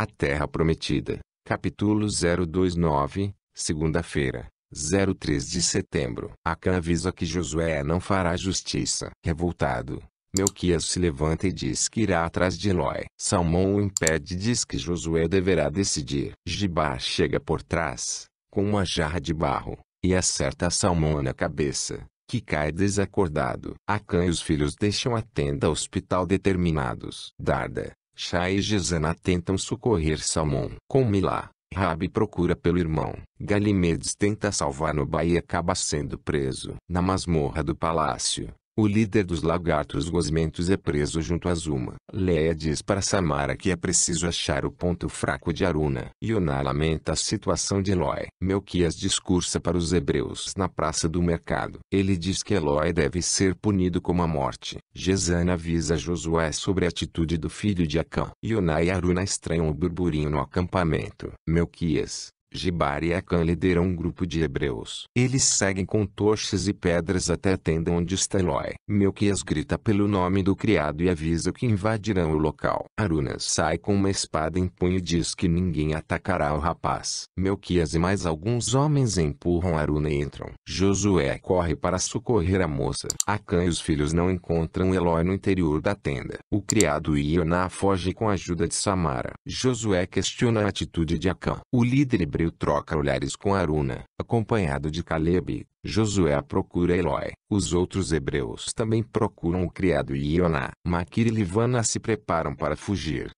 A Terra Prometida. Capítulo 029, segunda-feira, 03 de setembro. Acã avisa que Josué não fará justiça. Revoltado, Melquias se levanta e diz que irá atrás de Eloi. Salmão o impede e diz que Josué deverá decidir. Gibá chega por trás, com uma jarra de barro, e acerta Salmão na cabeça, que cai desacordado. Acã e os filhos deixam a tenda hospital determinados. Darda, Shah e Gesana tentam socorrer Salmon. Com Milá, Rabi procura pelo irmão. Galimedes tenta salvar Noba e acaba sendo preso. Na masmorra do palácio, o líder dos lagartos gozmentos é preso junto a Zuma. Leia diz para Samara que é preciso achar o ponto fraco de Aruna. Yonah lamenta a situação de Eloy. Melquias discursa para os hebreus na praça do mercado. Ele diz que Eloy deve ser punido com a morte. Gesana avisa Josué sobre a atitude do filho de Acã. Yonah e Aruna estranham o burburinho no acampamento. Melquias, Gibar e Acã lideram um grupo de hebreus. Eles seguem com tochas e pedras até a tenda onde está Eloi. Melquias grita pelo nome do criado e avisa que invadirão o local. Aruna sai com uma espada em punho e diz que ninguém atacará o rapaz. Melquias e mais alguns homens empurram Aruna e entram. Josué corre para socorrer a moça. Acã e os filhos não encontram Eloi no interior da tenda. O criado e Ioná foge com a ajuda de Samara. Josué questiona a atitude de Acã. O líder Hebreu troca olhares com Aruna, acompanhado de Caleb. Josué procura Eloy. Os outros hebreus também procuram o criado e Ioná. Maquir e Livana se preparam para fugir.